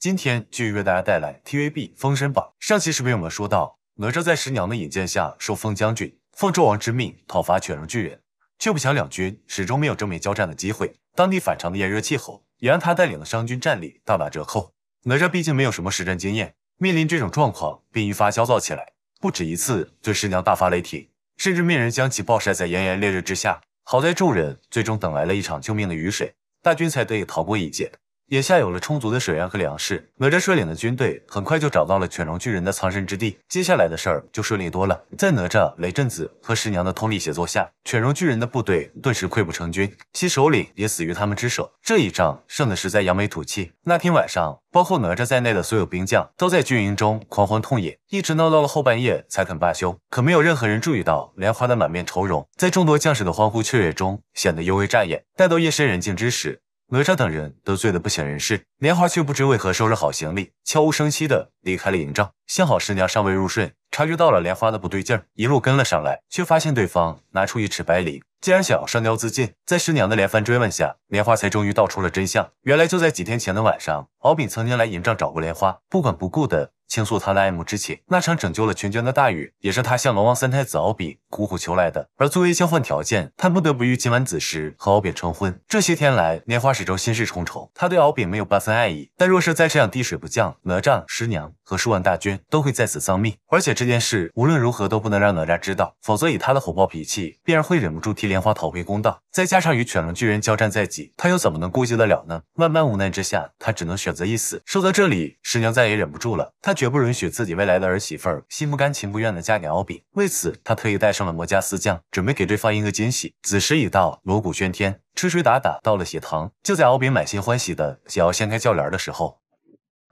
今天继续为大家带来 TVB《封神榜》上期视频，我们说到，哪吒在师娘的引荐下受封将军，奉纣王之命讨伐犬戎巨人，却不想两军始终没有正面交战的机会。当地反常的炎热气候也让他带领的商军战力大打折扣。哪吒毕竟没有什么实战经验，面临这种状况便愈发焦躁起来，不止一次对师娘大发雷霆，甚至命人将其暴晒在炎炎烈日之下。好在众人最终等来了一场救命的雨水，大军才得以逃过一劫。眼下有了充足的水源和粮食，哪吒率领的军队很快就找到了犬戎巨人的藏身之地。接下来的事儿就顺利多了。在哪吒、雷震子和十娘的通力协作下，犬戎巨人的部队顿时溃不成军，其首领也死于他们之手。这一仗胜的实在扬眉吐气。那天晚上，包括哪吒在内的所有兵将都在军营中狂欢痛饮，一直闹到了后半夜才肯罢休。可没有任何人注意到莲花的满面愁容，在众多将士的欢呼雀跃中显得尤为扎眼。待到夜深人静之时。哪吒等人都醉得不省人事，莲花却不知为何收拾好行李，悄无声息地离开了营帐。幸好师娘尚未入睡，察觉到了莲花的不对劲，一路跟了上来，却发现对方拿出一尺白绫，竟然想要上吊自尽。在师娘的连番追问下，莲花才终于道出了真相：原来就在几天前的晚上，敖丙曾经来营帐找过莲花，不管不顾的。倾诉他的爱慕之情。那场拯救了全军的大雨，也是他向龙王三太子敖丙苦苦求来的。而作为交换条件，他不得不于今晚子时和敖丙成婚。这些天来，莲花始终心事重重。他对敖丙没有半分爱意，但若是再这样滴水不降，哪吒、师娘和数万大军都会在此丧命。而且这件事无论如何都不能让哪吒知道，否则以他的火爆脾气，必然会忍不住替莲花讨回公道。再加上与犬龙巨人交战在即，他又怎么能顾及得了呢？万般无奈之下，他只能选择一死。说到这里，师娘再也忍不住了，他。绝不允许自己未来的儿媳妇儿心不甘情不愿的嫁给敖丙，为此他特意带上了魔家四将，准备给对方一个惊喜。子时已到，锣鼓喧天，吹吹打打到了喜堂。就在敖丙满心欢喜的想要掀开轿帘的时候，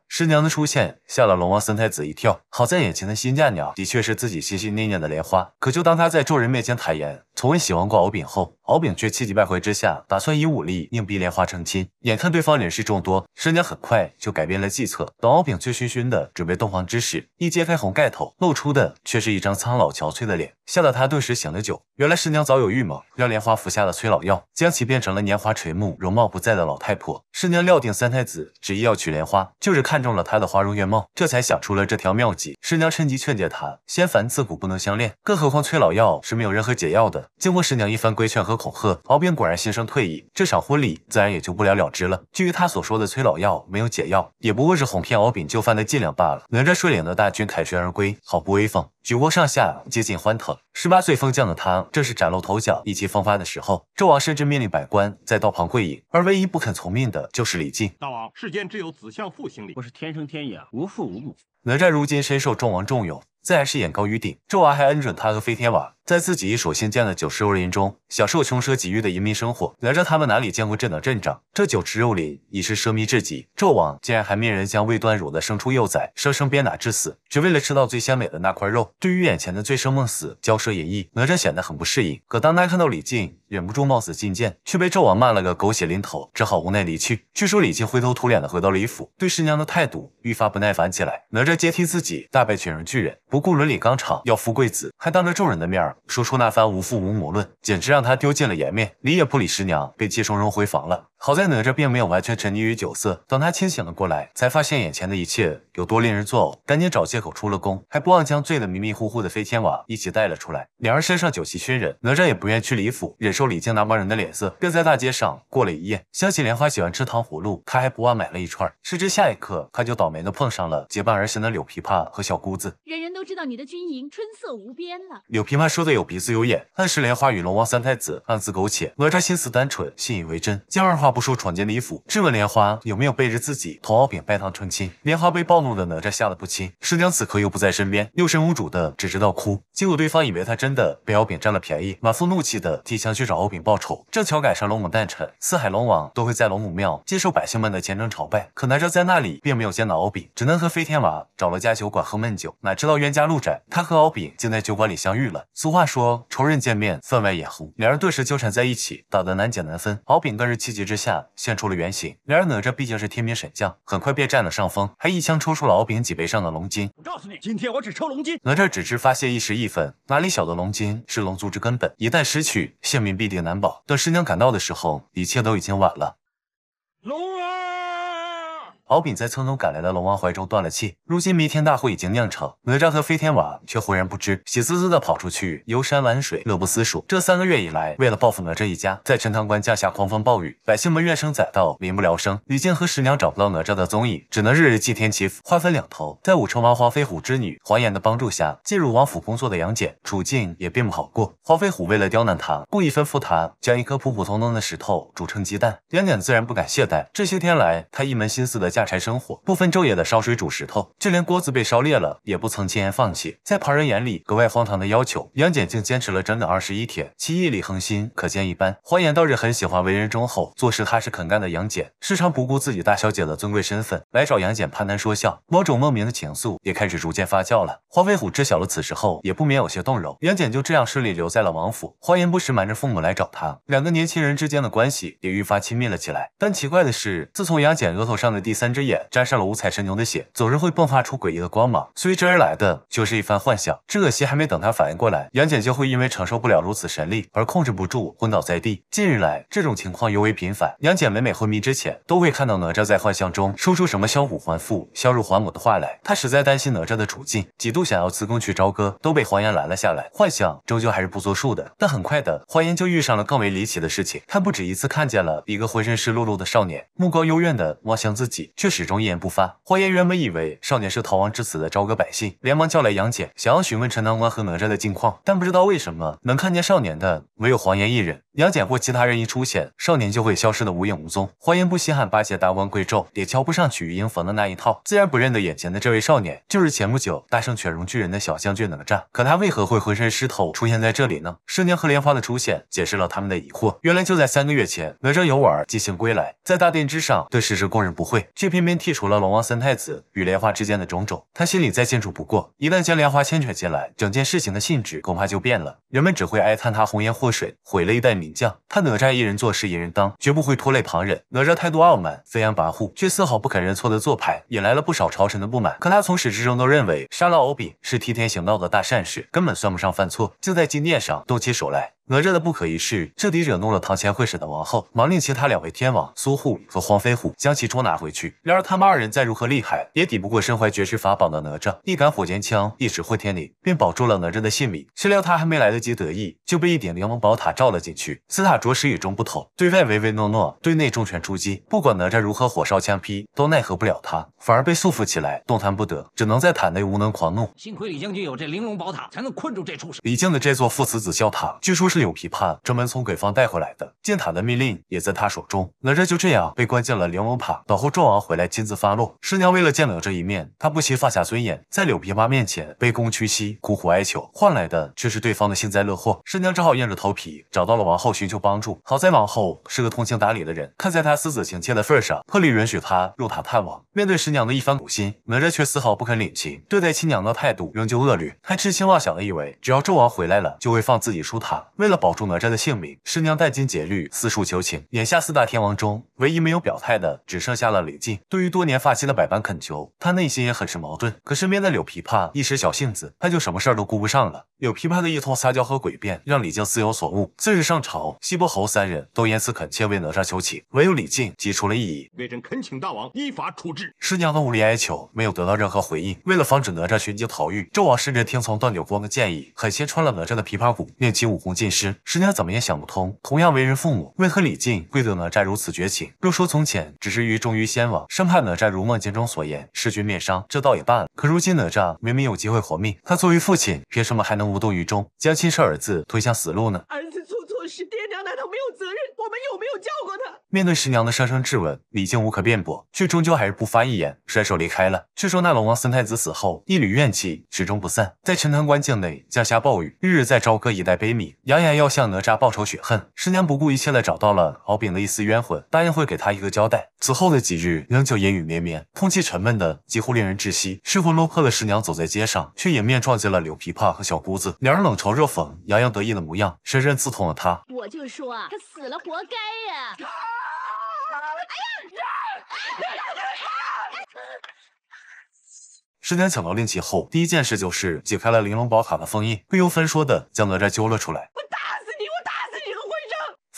师娘的出现吓了龙王三太子一跳。好在眼前的新嫁娘的确是自己心心念念的莲花，可就当他在众人面前坦言从未喜欢过敖丙后，敖丙却气急败坏之下，打算以武力硬逼莲花成亲。眼看对方人势众多，师娘很快就改变了计策。等敖丙醉醺醺的准备洞房之时，一揭开红盖头，露出的却是一张苍老憔悴的脸，吓得他顿时醒了酒。原来师娘早有预谋，让莲花服下了催老药，将其变成了年华垂暮、容貌不在的老太婆。师娘料定三太子执意要娶莲花，就是看中了他的花容月貌，这才想出了这条妙计。师娘趁机劝诫他，仙凡自古不能相恋，更何况催老药是没有任何解药的。经过师娘一番规劝和恐吓，敖丙果然心生退意，这场婚礼自然也就不了了之了。至于他所说的催老药没有解药，也不过是哄骗敖丙就范的伎俩罢了。哪吒率领的大军凯旋而归，好不威风，举国上下皆尽欢腾。十八岁封将的他，正是崭露头角、意气风发的时候。纣王甚至命令百官在道旁跪迎，而唯一不肯从命的就是李靖。大王，世间只有子相父行礼，我是天生天养，无父无母。哪吒如今深受纣王重用，自然是眼高于顶。纣王还恩准他和飞天娃。在自己一手新建的九池肉林中，享受穷奢极欲的移民生活。哪吒他们哪里见过这等阵仗？这九池肉林已是奢靡至极，纣王竟然还命人将未端乳的生出幼崽生生鞭打致死，只为了吃到最鲜美的那块肉。对于眼前的醉生梦死、骄奢淫逸，哪吒显得很不适应。可当他看到李靖，忍不住冒死觐见，却被纣王骂了个狗血淋头，只好无奈离去。据说李靖灰头土脸的回到李府，对师娘的态度愈发不耐烦起来。哪吒接替自己，大败犬戎巨人，不顾伦理纲常，要富贵子，还当着众人的面儿。说出那番无父无母论，简直让他丢尽了颜面。理也不理师娘，被接冲冲回房了。好在哪吒并没有完全沉溺于酒色，等他清醒了过来，才发现眼前的一切有多令人作呕，赶紧找借口出了宫，还不忘将醉得迷迷糊糊的飞天娃一起带了出来。两人身上酒气熏人，哪吒也不愿去李府忍受李靖那帮人的脸色，便在大街上过了一夜。想起莲花喜欢吃糖葫芦，他还不忘买了一串。谁知下一刻，他就倒霉的碰上了结伴而行的柳琵琶和小姑子。人人都知道你的军营春色无边了。柳琵琶说。有鼻子有眼，暗示莲花与龙王三太子暗自苟且。哪吒心思单纯，信以为真，竟二话不说闯进李府，质问莲花有没有背着自己同敖丙拜堂成亲。莲花被暴怒的哪吒吓得不轻，师娘此刻又不在身边，六神无主的只知道哭。结果对方以为他真的被敖丙占了便宜，满腹怒气的提前去找敖丙报仇。正巧赶上龙母诞辰，四海龙王都会在龙母庙接受百姓们的虔诚朝拜。可哪吒在那里并没有见到敖丙，只能和飞天娃找了家酒馆喝闷酒。哪知道冤家路窄，他和敖丙竟在酒馆里相遇了。俗话。话说仇人见面分外眼红，两人顿时纠缠在一起，打得难解难分。敖丙更是气急之下现出了原形，然而哪吒毕竟是天兵神将，很快便占了上风，还一枪抽出了敖丙脊背上的龙筋。我告诉你，今天我只抽龙筋。哪吒只知发泄一时义愤，哪里晓得龙筋是龙族之根本，一旦失去，性命必定难保。等师娘赶到的时候，一切都已经晚了。龙儿。敖丙在匆匆赶来的龙王怀中断了气，如今弥天大祸已经酿成，哪吒和飞天娃却浑然不知，喜滋滋的跑出去游山玩水，乐不思蜀。这三个月以来，为了报复哪吒一家，在陈塘关下狂风暴雨，百姓们怨声载道，民不聊生。李靖和十娘找不到哪吒的踪影，只能日日祭天祈福。花分两头，在武成王黄飞虎之女黄岩的帮助下，进入王府工作的杨戬处境也并不好过。黄飞虎为了刁难他，故意吩咐他将一颗普普通通的石头煮成鸡蛋。杨戬自然不敢懈怠，这些天来，他一门心思的。下柴生火，不分昼夜的烧水煮石头，就连锅子被烧裂了，也不曾轻言放弃。在旁人眼里格外荒唐的要求，杨戬竟坚持了整整二十一天，其毅力恒心可见一斑。欢岩倒是很喜欢为人忠厚、做事踏实肯干的杨戬，时常不顾自己大小姐的尊贵身份来找杨戬攀谈说笑，某种莫名的情愫也开始逐渐发酵了。黄飞虎知晓了此事后，也不免有些动容。杨戬就这样顺利留在了王府，欢岩不时瞒着父母来找他，两个年轻人之间的关系也愈发亲密了起来。但奇怪的是，自从杨戬额头上的第三。只眼沾上了五彩神牛的血，总是会迸发出诡异的光芒，随之而来的就是一番幻想。只可惜还没等他反应过来，杨戬就会因为承受不了如此神力而控制不住昏倒在地。近日来，这种情况尤为频繁。杨戬每每昏迷之前，都会看到哪吒在幻象中说出什么“消骨还父，消肉还母”的话来，他实在担心哪吒的处境，几度想要自宫去朝歌，都被黄岩拦了下来。幻想终究还是不作数的，但很快的，黄岩就遇上了更为离奇的事情。他不止一次看见了一个浑身湿漉漉的少年，目光幽怨的望向自己。却始终一言不发。黄颜原本以为少年是逃亡至此的朝歌百姓，连忙叫来杨戬，想要询问陈塘关和哪吒的近况，但不知道为什么，能看见少年的唯有黄颜一人。杨戬或其他人一出现，少年就会消失的无影无踪。欢颜不稀罕八戒达官贵胄，也瞧不上曲英逢的那一套，自然不认得眼前的这位少年。就是前不久大圣犬戎巨人的小将军哪吒，可他为何会浑身湿透出现在这里呢？圣娘和莲花的出现解释了他们的疑惑。原来就在三个月前，哪吒游玩儿即兴归来，在大殿之上对事实供认不讳，却偏偏剔除了龙王三太子与莲花之间的种种。他心里再清楚不过，一旦将莲花牵扯进来，整件事情的性质恐怕就变了，人们只会哀叹他红颜祸水，毁了一代名。他哪吒一人做事一人当，绝不会拖累旁人。哪吒态度傲慢、飞扬跋扈，却丝毫不肯认错的做派，引来了不少朝臣的不满。可他从始至终都认为杀了敖丙是替天行道的大善事，根本算不上犯错，就在金殿上动起手来。哪吒的不可一世，彻底惹怒了堂前会审的王后，忙令其他两位天王苏护和黄飞虎将其捉拿回去。然而他们二人再如何厉害，也抵不过身怀绝世法宝的哪吒，一杆火箭枪，一指混天绫，便保住了哪吒的性命。谁料他还没来得及得意，就被一顶玲珑宝塔罩了进去。此塔着实与众不同，对外唯唯诺诺，对内重拳出击。不管哪吒如何火烧枪劈，都奈何不了他，反而被束缚起来，动弹不得，只能在塔内无能狂怒。幸亏李将军有这玲珑宝塔，才能困住这畜生。李靖的这座父慈子孝塔，据说是。柳琵琶专门从鬼方带回来的，建塔的密令也在他手中。哪吒就这样被关进了玲珑塔，等候纣王回来亲自发落。师娘为了见哪吒一面，他不惜放下尊严，在柳琵琶面前卑躬屈膝、苦苦哀求，换来的却是对方的幸灾乐祸。师娘只好硬着头皮找到了王后寻求帮助。好在王后是个通情达理的人，看在她私子情切的份上，破例允许她入塔探望。面对师娘的一番苦心，哪吒却丝毫不肯领情，对待亲娘的态度仍旧恶劣，还痴心妄想的以为只要纣王回来了就会放自己出塔。为为了保住哪吒的性命，师娘殚精竭虑，四处求情。眼下四大天王中，唯一没有表态的，只剩下了李靖。对于多年发妻的百般恳求，他内心也很是矛盾。可身边的柳琵琶一时小性子，他就什么事儿都顾不上了。有琵琶的异同、撒娇和诡辩，让李靖似有所悟。次日上朝，西伯侯三人都言辞恳切为哪吒求情，唯有李靖提出了异议。魏臣恳请大王依法处置。师娘的无理哀求没有得到任何回应。为了防止哪吒寻机逃狱，纣王甚至听从段九光的建议，狠心穿了哪吒的琵琶骨，念起武功尽失。师娘怎么也想不通，同样为人父母，为何李靖对哪吒如此绝情？若说从前只是愚忠于先王，生怕哪吒如梦境中所言弑君灭商，这倒也罢了。可如今哪吒明明有机会活命，他作为父亲，凭什么还能？无动于衷，将亲生儿子推向死路呢？儿子做错事。难道没有责任，我们有没有叫过他？面对十娘的声声质问，李靖无可辩驳，却终究还是不发一言，甩手离开了。据说那龙王三太子死后，一缕怨气始终不散，在陈塘关境内降下暴雨，日日在朝歌一带悲悯，扬言要向哪吒报仇雪恨。十娘不顾一切的找到了敖丙的一丝冤魂，答应会给他一个交代。此后的几日，仍旧阴雨绵绵，空气沉闷的几乎令人窒息。失魂落魄的十娘走在街上，却迎面撞见了柳琵琶和小姑子，两人冷嘲热讽，洋洋得意的模样，深深刺痛了她。我就是。他死了，活该呀！师间抢到令旗后，第一件事就是解开了玲珑宝塔的封印，不由分说的将哪吒揪了出来。我打死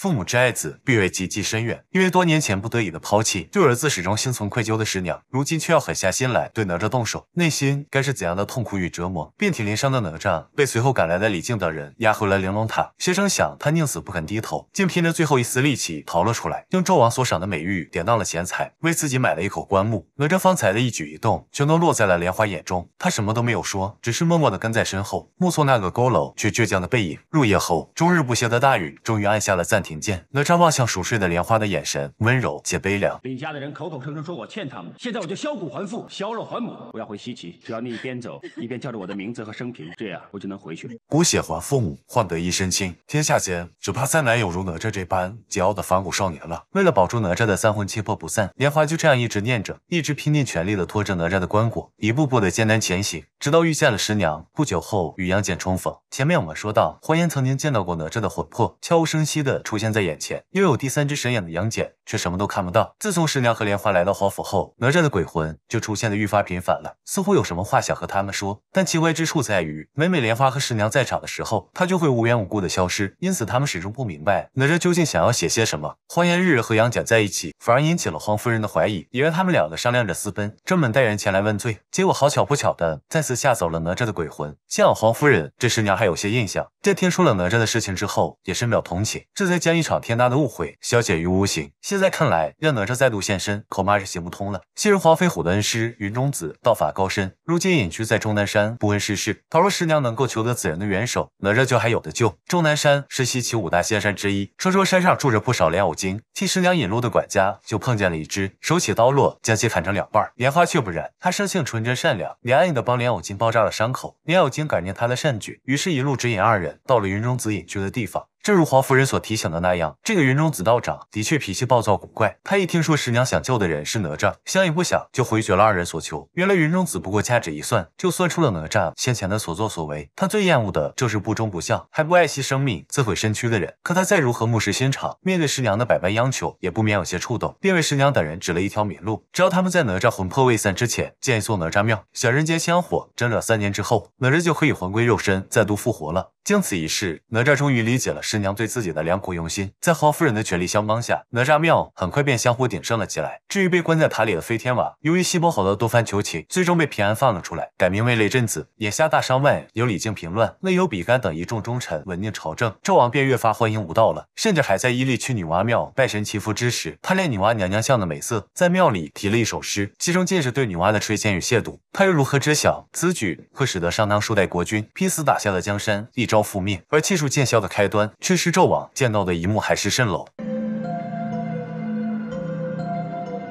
父母之爱子，必为积积深远。因为多年前不得已的抛弃，对儿子始终心存愧疚的师娘，如今却要狠下心来对哪吒动手，内心该是怎样的痛苦与折磨？遍体鳞伤的哪吒被随后赶来的李靖等人押回了玲珑塔。学生想，他宁死不肯低头，竟拼着最后一丝力气逃了出来，用纣王所赏的美玉典当了钱财，为自己买了一口棺木。哪吒方才的一举一动，全都落在了莲花眼中。他什么都没有说，只是默默地跟在身后，目送那个佝偻却倔强的背影。入夜后，终日不歇的大雨终于按下了暂停。哪吒望向熟睡的莲花的眼神温柔且悲凉。李家的人口口声声说我欠他们，现在我就削骨还父，削肉还母。我要回西岐，只要你一边走一边叫着我的名字和生平，这样我就能回去了。骨血还父母，换得一身轻。天下间只怕再难有如哪吒这般桀骜的反骨少年了。为了保住哪吒的三魂七魄不散，莲花就这样一直念着，一直拼尽全力的拖着哪吒的棺椁，一步步的艰难前行，直到遇见了师娘。不久后与杨戬重逢。前面我们说到，火烟曾经见到过哪吒的魂魄，悄无声息的出。现在眼前，拥有第三只神眼的杨戬却什么都看不到。自从十娘和莲花来到皇府后，哪吒的鬼魂就出现的愈发频繁了，似乎有什么话想和他们说。但奇怪之处在于，每每莲花和十娘在场的时候，他就会无缘无故的消失。因此，他们始终不明白哪吒究竟想要写些什么。欢烟日和杨戬在一起，反而引起了黄夫人的怀疑，以为他们两个商量着私奔，专门带人前来问罪。结果好巧不巧的，再次吓走了哪吒的鬼魂。幸好黄夫人，这十娘还有些印象。在听说了哪吒的事情之后，也深表同情。这在将。将一场天大的误会消解于无形。现在看来，让哪吒再度现身，恐怕是行不通了。昔日黄飞虎的恩师云中子道法高深，如今隐居在终南山，不问世事。倘若师娘能够求得此人的援手，哪吒就还有的救。终南山是西岐五大仙山之一，传说山上住着不少莲藕精。替师娘引路的管家就碰见了一只，手起刀落，将其砍成两半。莲花却不忍，他生性纯真善良，怜爱的帮莲藕精包扎了伤口。莲藕精感念他的善举，于是一路指引二人到了云中子隐居的地方。正如华夫人所提醒的那样，这个云中子道长的确脾气暴躁古怪。他一听说十娘想救的人是哪吒，想也不想就回绝了二人所求。原来云中子不过掐指一算，就算出了哪吒先前的所作所为。他最厌恶的就是不忠不孝、还不爱惜生命、自毁身躯的人。可他再如何目视心肠，面对十娘的百般央求，也不免有些触动，便为十娘等人指了一条明路：只要他们在哪吒魂魄未散之前建一座哪吒庙，小人间香火，整整三年之后，哪吒就可以魂归肉身，再度复活了。经此一事，哪吒终于理解了师娘对自己的良苦用心。在黄夫人的全力相帮下，哪吒庙很快便香火鼎盛了起来。至于被关在塔里的飞天娃，由于西伯侯的多番求情，最终被平安放了出来，改名为雷震子。眼下大商外有李靖平乱，内有比干等一众忠臣稳定朝政，纣王便越发欢迎无道了。甚至还在伊丽去女娲庙拜神祈福之时，贪恋女娲娘娘像的美色，在庙里提了一首诗，其中尽是对女娲的垂涎与亵渎。他又如何知晓此举会使得商汤数代国君拼死打下的江山立？招覆灭，而技术见效的开端，却是纣王见到的一幕海市蜃楼。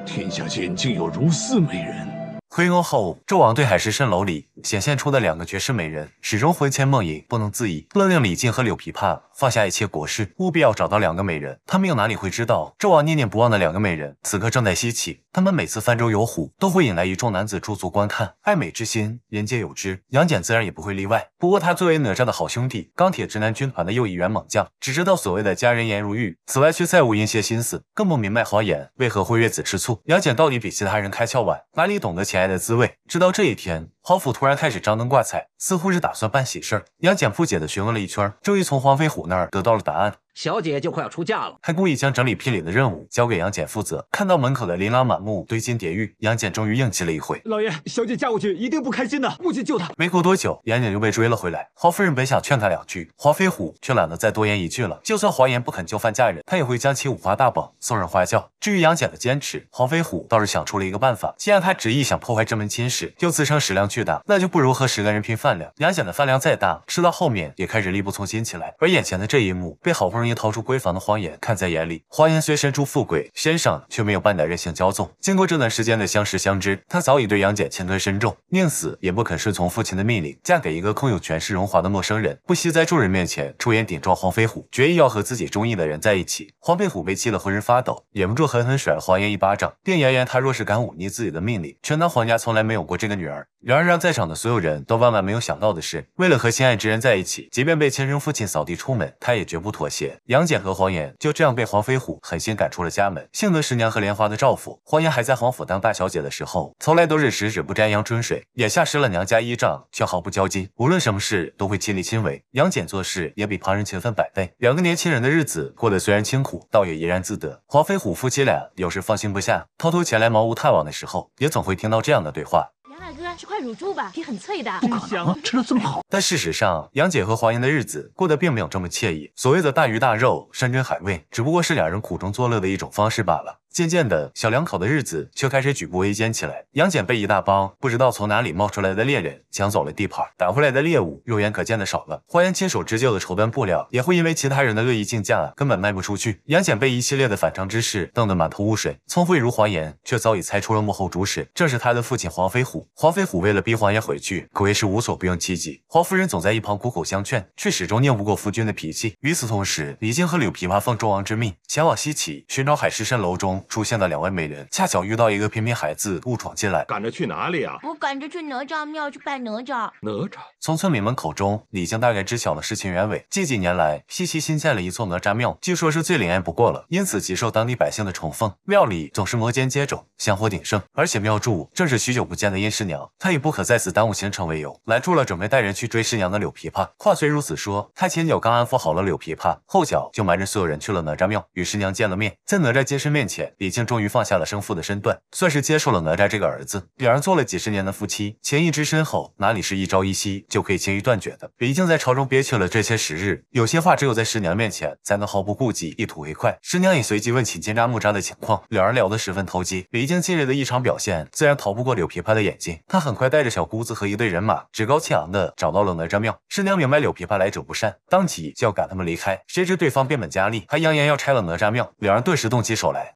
天下间竟有如斯美人。回宫后，纣王对海市蜃楼里显现出的两个绝世美人始终魂牵梦萦，不能自已。勒令李靖和柳琵琶放下一切国事，务必要找到两个美人。他们又哪里会知道，纣王念念不忘的两个美人，此刻正在西岐。他们每次泛舟游湖，都会引来一众男子驻足观看。爱美之心，人皆有之。杨戬自然也不会例外。不过他作为哪吒的好兄弟，钢铁直男军团的又一员猛将，只知道所谓的佳人颜如玉。此外却再无阴邪心思，更不明白好演为何会越子吃醋。杨戬到底比其他人开窍晚，哪里懂得钱？来的滋味，直到这一天。黄府突然开始张灯挂彩，似乎是打算办喜事儿。杨戬不解的询问了一圈，终于从黄飞虎那儿得到了答案：小姐就快要出嫁了，还故意将整理聘礼的任务交给杨戬负责。看到门口的琳琅满目、堆金叠玉，杨戬终于硬气了一回：老爷，小姐嫁过去一定不开心的，我去救她。没过多久，杨戬就被追了回来。黄夫人本想劝他两句，黄飞虎却懒得再多言一句了。就算黄岩不肯就范嫁人，他也会将其五花大绑送人花轿。至于杨戬的坚持，黄飞虎倒是想出了一个办法：既然他执意想破坏这门亲事，就自称矢量去。那就不如和十个人拼饭量。杨戬的饭量再大，吃到后面也开始力不从心起来。而眼前的这一幕，被好不容易逃出闺房的黄岩看在眼里。黄岩虽身出富贵，身上却没有半点任性骄纵。经过这段时间的相识相知，他早已对杨戬情根深重，宁死也不肯顺从父亲的命令，嫁给一个空有权势荣华的陌生人。不惜在众人面前出言顶撞黄飞虎，决意要和自己中意的人在一起。黄飞虎被气得浑身发抖，忍不住狠狠甩了黄岩一巴掌，并扬言他若是敢忤逆自己的命令，全当黄家从来没有过这个女儿。然而。让在场的所有人都万万没有想到的是，为了和心爱之人在一起，即便被亲生父亲扫地出门，他也绝不妥协。杨戬和黄岩就这样被黄飞虎狠心赶出了家门。幸得十娘和莲花的照拂，黄岩还在黄府当大小姐的时候，从来都是食指不沾阳春水，眼下失了娘家依仗，却毫不交急，无论什么事都会亲力亲为。杨戬做事也比旁人勤奋百倍。两个年轻人的日子过得虽然清苦，倒也怡然自得。黄飞虎夫妻俩有时放心不下，偷偷前来茅屋探望的时候，也总会听到这样的对话。吃块乳猪吧，皮很脆的，不可能吃了这么好。但事实上，杨姐和华岩的日子过得并没有这么惬意。所谓的大鱼大肉、山珍海味，只不过是两人苦中作乐的一种方式罢了。渐渐的，小两口的日子却开始举步维艰起来。杨戬被一大帮不知道从哪里冒出来的猎人抢走了地盘，打回来的猎物肉眼可见的少了。黄岩亲手织就的绸缎布料，也会因为其他人的恶意竞价，根本卖不出去。杨戬被一系列的反常之事弄得满头雾水。聪慧如黄岩，却早已猜出了幕后主使，正是他的父亲黄飞虎。黄飞虎为了逼黄岩回去，可谓是无所不用其极。黄夫人总在一旁苦口相劝，却始终拗不过夫君的脾气。与此同时，李靖和柳琵琶奉纣王之命，前往西岐寻找海市蜃楼中。出现的两位美人，恰巧遇到一个平民孩子误闯进来。赶着去哪里啊？我赶着去哪吒庙去拜哪吒。哪吒。从村民们口中，李靖大概知晓了事情原委。近几年来，西岐新建了一座哪吒庙，据说是最灵验不过了，因此极受当地百姓的崇奉。庙里总是摩肩接踵，香火鼎盛。而且庙祝正是许久不见的殷师娘。他以不可在此耽误行程为由，拦住了准备带人去追师娘的柳琵琶。话虽如此说，他前脚刚安抚好了柳琵琶，后脚就瞒着所有人去了哪吒庙，与师娘见了面。在哪吒接身面前。李靖终于放下了生父的身段，算是接受了哪吒这个儿子。两人做了几十年的夫妻，情谊之深厚，哪里是一朝一夕就可以轻易断绝的？李靖在朝中憋屈了这些时日，有些话只有在师娘面前才能毫不顾忌一吐为快。师娘也随即问起金吒木吒的情况，两人聊得十分投机。李靖近日的异常表现，自然逃不过柳琵琶的眼睛。他很快带着小姑子和一队人马，趾高气昂的找到了哪吒庙。师娘明白柳琵琶来者不善，当即就要赶他们离开，谁知对方变本加厉，还扬言要拆了哪吒庙。两人顿时动起手来。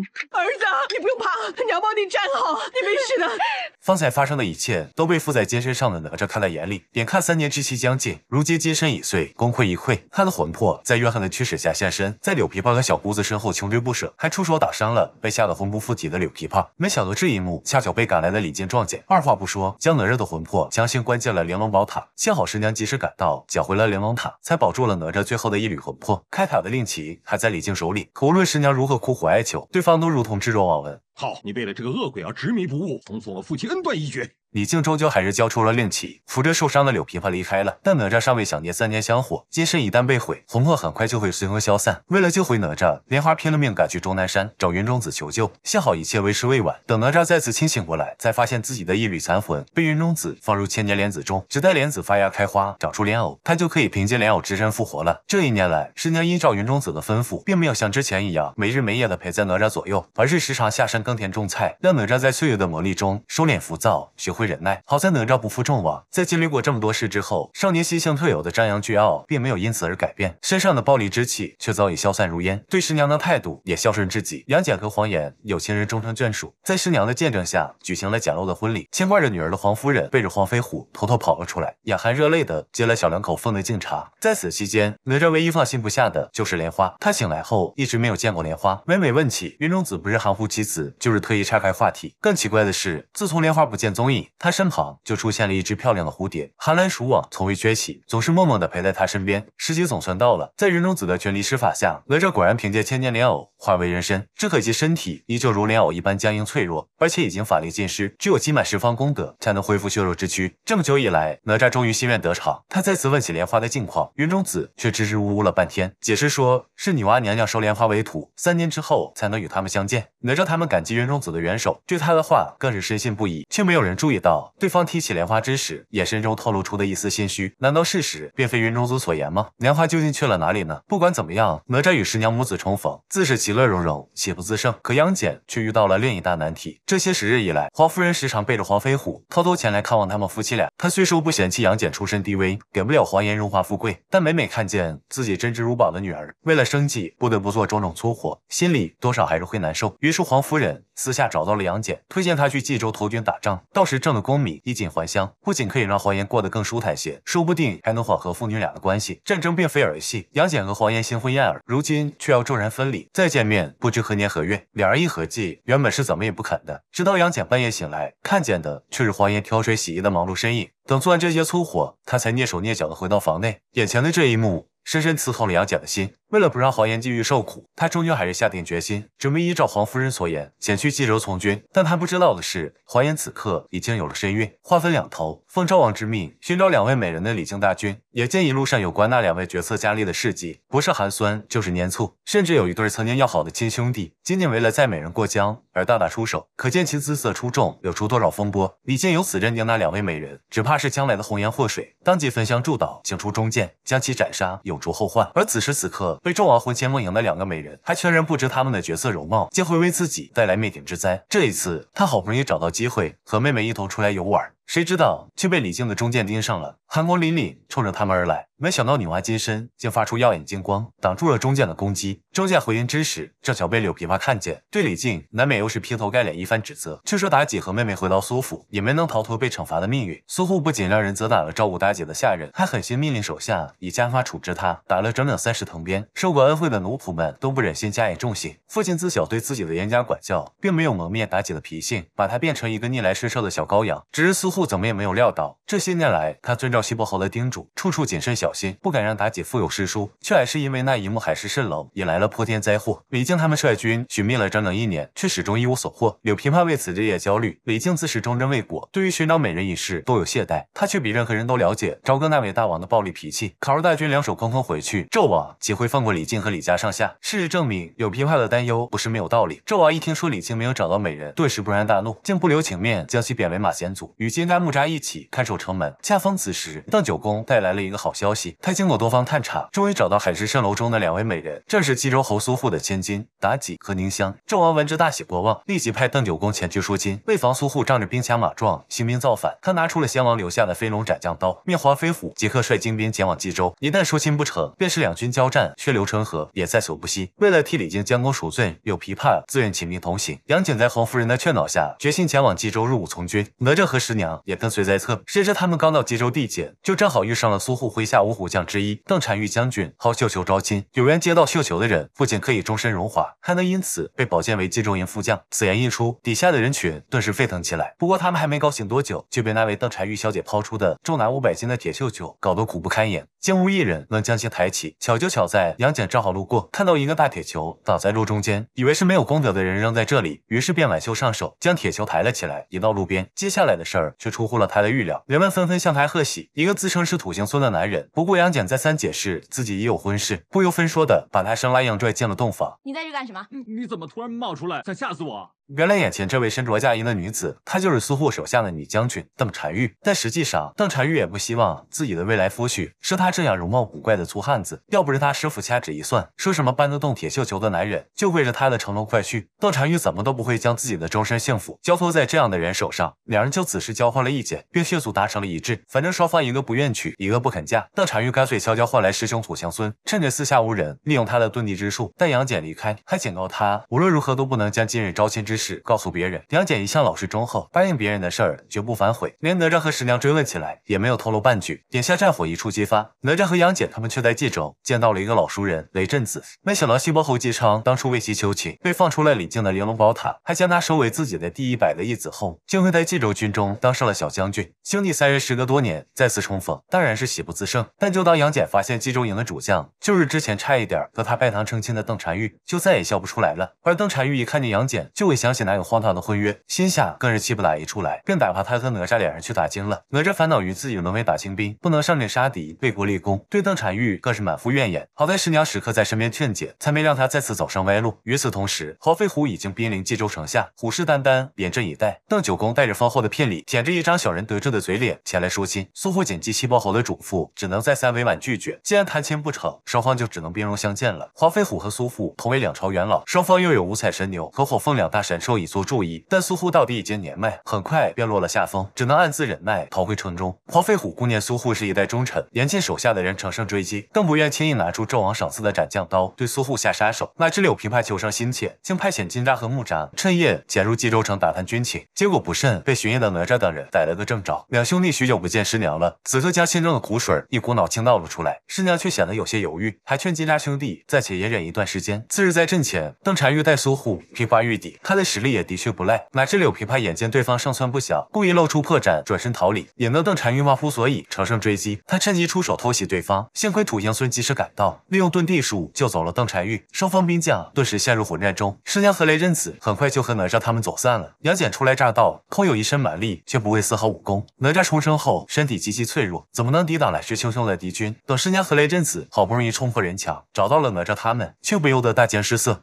儿子，你不用怕，娘帮你站好，你没事的。方才发生的一切都被附在金身上的哪吒看在眼里，眼看三年之期将近，如今金身已碎，功亏一篑，他的魂魄在怨恨的驱使下现身，在柳琵琶和小姑子身后穷追不舍，还出手打伤了被吓得魂不附体的柳琵琶。没想到这一幕恰巧被赶来的李靖撞见，二话不说将哪吒的魂魄强行关进了玲珑宝塔。幸好十娘及时赶到，缴回了玲珑塔，才保住了哪吒最后的一缕魂魄。开塔的令旗还在李靖手里，可无论十娘如何苦苦哀求，对方。方都如同置若罔闻。好，你为了这个恶鬼而执迷不悟，从此我父亲恩断义绝。李靖终究还是交出了令旗，扶着受伤的柳琵琶离开了。但哪吒尚未想念三年香火，金身一旦被毁，魂魄很快就会随风消散。为了救回哪吒，莲花拼了命赶去终南山找云中子求救。幸好一切为时未晚，等哪吒再次清醒过来，才发现自己的一缕残魂被云中子放入千年莲子中，只待莲子发芽开花，长出莲藕，他就可以凭借莲藕之身复活了。这一年来，师娘依照云中子的吩咐，并没有像之前一样没日没夜的陪在哪吒左右，而是时常下山。耕田种菜，让哪吒在岁月的磨砺中收敛浮躁，学会忍耐。好在哪吒不负众望，在经历过这么多事之后，少年心性特有的张扬倨傲并没有因此而改变，身上的暴戾之气却早已消散如烟。对师娘的态度也孝顺至极。杨戬和黄岩有情人终成眷属，在师娘的见证下举行了简陋的婚礼。牵挂着女儿的黄夫人背着黄飞虎偷偷跑了出来，眼含热泪的接了小两口奉的敬茶。在此期间，哪吒唯一放心不下的就是莲花。他醒来后一直没有见过莲花，每每问起云中子，不是含糊其辞。就是特意岔开话题。更奇怪的是，自从莲花不见踪影，他身旁就出现了一只漂亮的蝴蝶，寒来暑往，从未缺席，总是默默地陪在他身边。时机总算到了，在云中子的全力施法下，哪吒果然凭借千年莲藕。化为人身，只可惜身体依旧如莲藕一般僵硬脆弱，而且已经法力尽失，只有积满十方功德才能恢复血肉之躯。这么久以来，哪吒终于心愿得偿，他再次问起莲花的近况，云中子却支支吾吾了半天，解释说是女娲娘娘收莲花为徒，三年之后才能与他们相见。哪吒他们感激云中子的援手，对他的话更是深信不疑，却没有人注意到对方提起莲花之时，眼神中透露出的一丝心虚。难道事实并非云中子所言吗？莲花究竟去了哪里呢？不管怎么样，哪吒与十娘母子重逢，自是其。其乐融融，喜不自胜。可杨戬却遇到了另一大难题。这些时日以来，黄夫人时常背着黄飞虎，偷偷前来看望他们夫妻俩。她虽说不嫌弃杨戬出身低微，给不了黄岩荣华富贵，但每每看见自己珍之如宝的女儿，为了生计不得不做种种粗活，心里多少还是会难受。于是黄夫人。私下找到了杨戬，推荐他去冀州投军打仗，到时挣了功名，衣锦还乡，不仅可以让黄岩过得更舒坦些，说不定还能缓和父女俩的关系。战争并非儿戏，杨戬和黄岩新婚燕尔，如今却要骤然分离，再见面不知何年何月。两人一合计，原本是怎么也不肯的，直到杨戬半夜醒来，看见的却是黄岩挑水洗衣的忙碌身影。等做完这些粗活，他才蹑手蹑脚地回到房内，眼前的这一幕深深刺痛了杨戬的心。为了不让黄岩继续受苦，他终究还是下定决心，准备依照黄夫人所言，前去冀州从军。但他不知道的是，黄岩此刻已经有了身孕。话分两头，奉昭王之命寻找两位美人的李靖大军，也见一路上有关那两位绝色佳丽的事迹，不是寒酸就是粘醋，甚至有一对曾经要好的亲兄弟，仅仅为了载美人过江而大打出手，可见其姿色出众，惹出多少风波。李靖由此认定那两位美人，只怕是将来的红颜祸水，当即焚香祝祷，请出中剑，将其斩杀，永除后患。而此时此刻。被纣王魂牵梦萦的两个美人，还全然不知他们的角色容貌，竟会为自己带来灭顶之灾。这一次，他好不容易找到机会和妹妹一同出来游玩，谁知道却被李靖的忠剑盯上了，寒光凛凛，冲着他们而来。没想到女娲金身竟发出耀眼金光，挡住了中健的攻击。中健回音之时，正巧被柳琵琶看见，对李靖难免又是劈头盖脸一番指责。却说妲己和妹妹回到苏府，也没能逃脱被惩罚的命运。苏护不仅让人责打了照顾妲己的下人，还狠心命令手下以家法处置她，打了整整三十藤鞭。受过恩惠的奴仆们都不忍心加以重刑。父亲自小对自己的严加管教，并没有磨灭妲己的脾性，把她变成一个逆来顺受的小羔羊。只是苏护怎么也没有料到，这些年来他遵照西伯侯的叮嘱，处处谨慎小。心，不敢让妲己腹有诗书，却还是因为那一幕海市蜃楼，引来了破天灾祸。李靖他们率军寻觅了整整一年，却始终一无所获。柳琵琶为此日夜焦虑，李靖自始忠贞未果，对于寻找美人一事多有懈怠。他却比任何人都了解朝歌那位大王的暴力脾气。考入大军两手空空回去，纣王岂会放过李靖和李家上下？事实证明，柳琵琶的担忧不是没有道理。纣王一听说李靖没有找到美人，顿时勃然大怒，竟不留情面将其贬为马贤祖，与金丹木吒一起看守城门。恰逢此时，邓九公带来了一个好消息。他经过多方探查，终于找到海市蜃楼中的两位美人，正是冀州侯苏护的千金妲己和宁香。纣王闻之大喜过望，立即派邓九公前去说亲。为防苏护仗着兵强马壮兴兵造反，他拿出了先王留下的飞龙斩将刀灭华飞虎，即刻率精兵前往冀州。一旦说亲不成，便是两军交战，血流成河，也在所不惜。为了替李靖将功赎罪，有琵琶自愿请兵同行。杨戬在侯夫人的劝导下，决心前往冀州入伍从军。哪吒和十娘也跟随在侧。谁知他们刚到冀州地界，就正好遇上了苏护麾下。五虎将之一邓婵玉将军抛绣球招亲，有缘接到绣球的人，不仅可以终身荣华，还能因此被保荐为冀州营副将。此言一出，底下的人群顿时沸腾起来。不过他们还没高兴多久，就被那位邓婵玉小姐抛出的重达五百斤的铁绣球搞得苦不堪言，竟无一人能将其抬起。巧就巧在杨戬正好路过，看到一个大铁球倒在路中间，以为是没有功德的人扔在这里，于是便挽袖上手将铁球抬了起来，移到路边。接下来的事儿却出乎了他的预料，人们纷纷向他贺喜。一个自称是土行孙的男人。不顾杨戬再三解释自己已有婚事，不由分说的把他生拉硬拽进了洞房。你在这干什么？你怎么突然冒出来？想吓死我？原来眼前这位身着嫁衣的女子，她就是苏护手下的女将军邓婵玉。但实际上，邓婵玉也不希望自己的未来夫婿是她这样容貌古怪的粗汉子。要不是他师傅掐指一算，说什么搬得动铁绣球的男人就为着他的乘龙快婿，邓婵玉怎么都不会将自己的终身幸福交托在这样的人手上。两人就此事交换了意见，并迅速达成了一致。反正双方一个不愿娶，一个不肯嫁，邓婵玉干脆悄悄换来师兄土祥孙，趁着四下无人，利用他的遁地之术带杨戬离开，还警告他无论如何都不能将今日招亲之。告诉别人，杨戬一向老实忠厚，答应别人的事儿绝不反悔，连哪吒和十娘追问起来也没有透露半句。眼下战火一触即发，哪吒和杨戬他们却在冀州见到了一个老熟人雷震子。没想到西伯侯姬昌当初为其求情，被放出了李靖的玲珑宝塔，还将他收为自己的第一百个义子后，竟会在冀州军中当上了小将军。兄弟三人时隔多年再次重逢，当然是喜不自胜。但就当杨戬发现冀州营的主将就是之前差一点和他拜堂成亲的邓婵玉，就再也笑不出来了。而邓婵玉一看见杨戬，就会想。想起男友荒唐的婚约，心下更是气不打一处来，便打发他和哪吒两人去打经了。哪吒烦恼于自己沦为打经兵，不能上阵杀敌为国立功，对邓婵玉更是满腹怨言。好在师娘时刻在身边劝解，才没让他再次走上歪路。与此同时，黄飞虎已经濒临冀州城下，虎视眈眈，严阵以待。邓九公带着丰厚的聘礼，舔着一张小人得志的嘴脸前来说亲。苏父谨记七宝侯的嘱咐，只能再三委婉拒绝。既然谈亲不成，双方就只能兵戎相见了。黄飞虎和苏父同为两朝元老，双方又有五彩神牛和火凤两大神。受以作注意，但苏护到底已经年迈，很快便落了下风，只能暗自忍耐，逃回城中。黄飞虎顾念苏护是一代忠臣，严禁手下的人乘胜追击，更不愿轻易拿出纣王赏赐的斩将刀对苏护下杀手。哪知柳平派求生心切，竟派遣金吒和木吒趁夜潜入冀州城打探军情，结果不慎被巡夜的哪吒等人逮了个正着。两兄弟许久不见师娘了，此刻将心中的苦水一股脑倾倒了出来。师娘却显得有些犹豫，还劝金吒兄弟暂且隐忍一段时间。次日，在阵前，邓婵玉带苏护平反玉帝，他的。实力也的确不赖，哪知柳琵琶眼见对方胜算不小，故意露出破绽，转身逃离，引得邓婵玉忘乎所以，乘胜追击。他趁机出手偷袭对方，幸亏土行孙及时赶到，利用遁地术救走了邓婵玉。双方兵将顿时陷入混战中。师娘和雷震子很快就和哪吒他们走散了。杨戬初来乍到，空有一身蛮力，却不会丝毫武功。哪吒重生后身体极其脆弱，怎么能抵挡来势汹汹的敌军？等师娘和雷震子好不容易冲破人墙，找到了哪吒他们，却不由得大惊失色。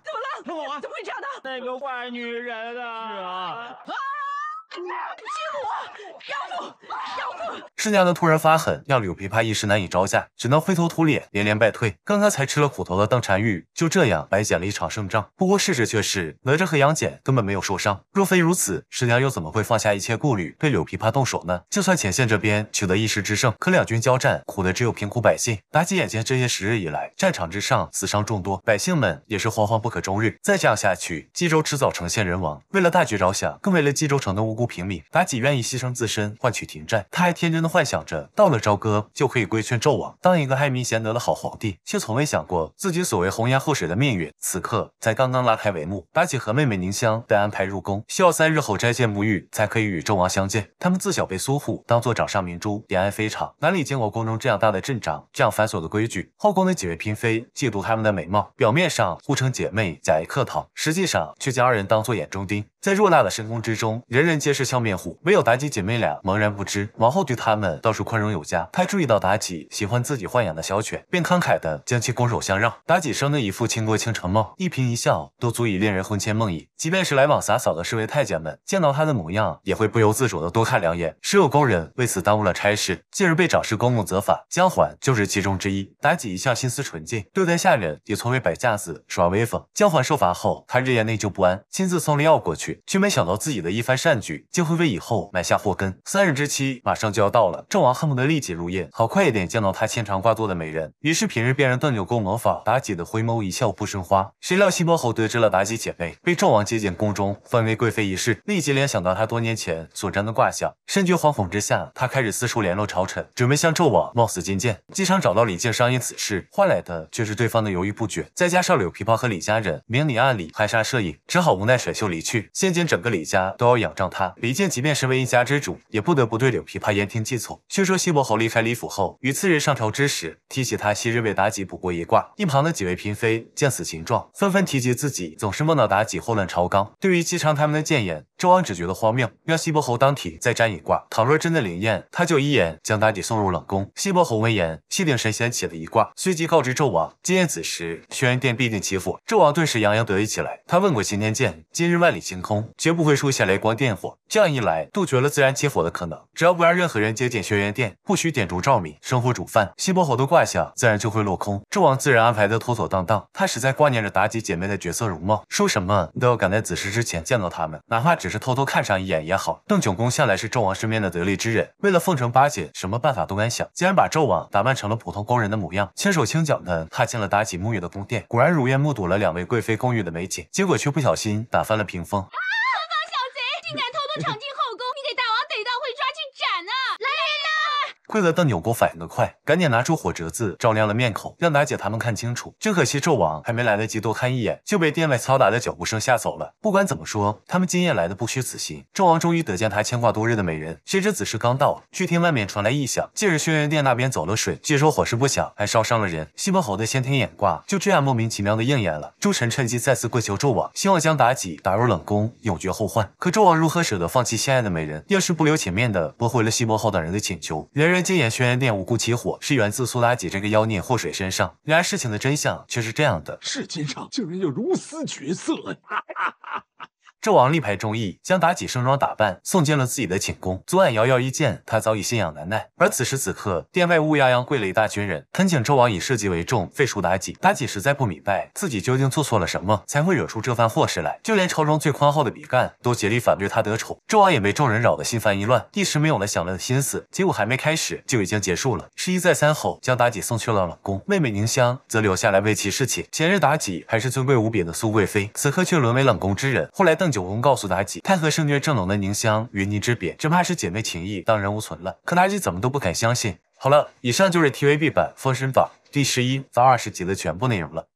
那个坏女人啊！欺负我，师娘的突然发狠，让柳琵琶一时难以招架，只能灰头土脸，连连败退。刚刚才吃了苦头的邓婵玉，就这样白捡了一场胜仗。不过事实却是，哪吒和杨戬根本没有受伤。若非如此，师娘又怎么会放下一切顾虑，对柳琵琶动手呢？就算前线这边取得一时之胜，可两军交战，苦的只有贫苦百姓。妲己眼见这些时日以来，战场之上死伤众多，百姓们也是惶惶不可终日。再这样下去，冀州迟早呈现人亡。为了大局着想，更为了冀州城的无辜。平民妲己愿意牺牲自身换取停战，他还天真的幻想着到了朝歌就可以规劝纣王当一个爱民贤德的好皇帝，却从未想过自己所谓红颜祸水的命运，此刻才刚刚拉开帷幕。妲己和妹妹宁香被安排入宫，需要三日后斋戒沐浴才可以与纣王相见。他们自小被苏护当作掌上明珠，怜爱非常，哪里见过宫中这样大的阵仗，这样繁琐的规矩？后宫的几位嫔妃嫉妒他们的美貌，表面上互称姐妹，假意客套，实际上却将二人当做眼中钉。在偌大的深宫之中，人人皆。是笑面虎，唯有妲己姐妹俩茫然不知。王后对他们倒是宽容有加，她注意到妲己喜欢自己豢养的小犬，便慷慨的将其拱手相让。妲己生的一副倾国倾城貌，一颦一笑都足以令人魂牵梦萦。即便是来往洒扫的侍卫太监们，见到她的模样，也会不由自主的多看两眼。时有工人为此耽误了差事，近日被掌事公公责罚，姜环就是其中之一。妲己一向心思纯净，对待下人也从未摆架子耍威风。姜环受罚后，他日夜内疚不安，亲自送了药过去，却没想到自己的一番善举。竟会为以后埋下祸根。三日之期马上就要到了，纣王恨不得立即入夜，好快一点见到他牵肠挂肚的美人。于是平日便让段九公模仿妲己的回眸一笑不生花。谁料西伯侯得知了妲己姐妹被纣王接见宫中，封为贵妃一事，立即联想到她多年前所占的卦象，深觉惶恐之下，他开始四处联络朝臣，准备向纣王冒死觐见。姬昌找到李靖商议此事，换来的却是对方的犹豫不决。再加上柳皮袍和李家人明里暗里排杀摄影，只好无奈甩袖离去。现今整个李家都要仰仗他。李靖即便身为一家之主，也不得不对柳琵琶言听计从。据说西伯侯离开李府后，与次日上朝之时，提起他昔日为妲己卜过一卦。一旁的几位嫔妃见此情状，纷纷提及自己总是梦到妲己祸乱朝纲。对于姬昌他们的谏言，纣王只觉得荒谬，让西伯侯当体再占一卦。倘若真的灵验，他就一言将妲己送入冷宫。西伯侯闻言，气定神闲起了一卦，随即告知纣王，今夜子时，轩辕殿必定起火。纣王顿时洋洋得意起来。他问过秦天剑，今日万里晴空，绝不会出现雷光电火。这样一来，杜绝了自然起火的可能。只要不让任何人接近轩辕殿，不许点烛照明、生火煮饭，西伯侯的卦象自然就会落空。纣王自然安排的妥妥当当。他实在挂念着妲己姐妹的绝色容貌，说什么都要赶在子时之前见到他们，哪怕只是偷偷看上一眼也好。邓九公向来是纣王身边的得力之人，为了奉承巴结，什么办法都敢想，竟然把纣王打扮成了普通工人的模样，轻手轻脚的踏进了妲己沐浴的宫殿。果然如愿目睹了两位贵妃宫女的美景，结果却不小心打翻了屏风。啊！何方小贼，竟敢偷！场地后。亏了邓钮钴反应得快，赶紧拿出火折子照亮了面孔，让妲己他们看清楚。只可惜纣王还没来得及多看一眼，就被殿外嘈杂的脚步声吓走了。不管怎么说，他们今夜来的不虚此行。纣王终于得见他牵挂多日的美人，谁知子时刚到，却听外面传来异响。借着轩辕殿那边走了水，据说火势不小，还烧伤了人。西伯侯的先天眼卦就这样莫名其妙的应验了。诸臣趁机再次跪求纣王，希望将妲己打入冷宫，永绝后患。可纣王如何舍得放弃心爱的美人？要是不留情面的驳回了西伯侯等人的请求，人人。金眼轩辕殿无故起火，是源自苏妲己这个妖孽祸水身上。然而事情的真相却是这样的：世间上竟然有如此角色！纣王力排众议，将妲己盛装打扮，送进了自己的寝宫。昨晚瑶瑶一见他，早已心痒难耐。而此时此刻，殿外乌泱泱跪了一大群人，恳请纣王以社稷为重，废除妲己。妲己实在不明白，自己究竟做错了什么，才会惹出这番祸事来。就连朝中最宽厚的比干，都竭力反对他得宠。纣王也被众人扰得心烦意乱，一时没有了享乐的心思。结果还没开始就已经结束了。十一再三后，将妲己送去了冷宫。妹妹宁香则留下来为其侍寝。前日妲己还是尊贵无比的苏贵妃，此刻却沦为冷宫之人。后来邓九。九红告诉妲己，太和圣虐正浓的凝香云泥之别，只怕是姐妹情谊荡然无存了。可妲己怎么都不肯相信。好了，以上就是 TVB 版《封神榜》第十一到二十集的全部内容了。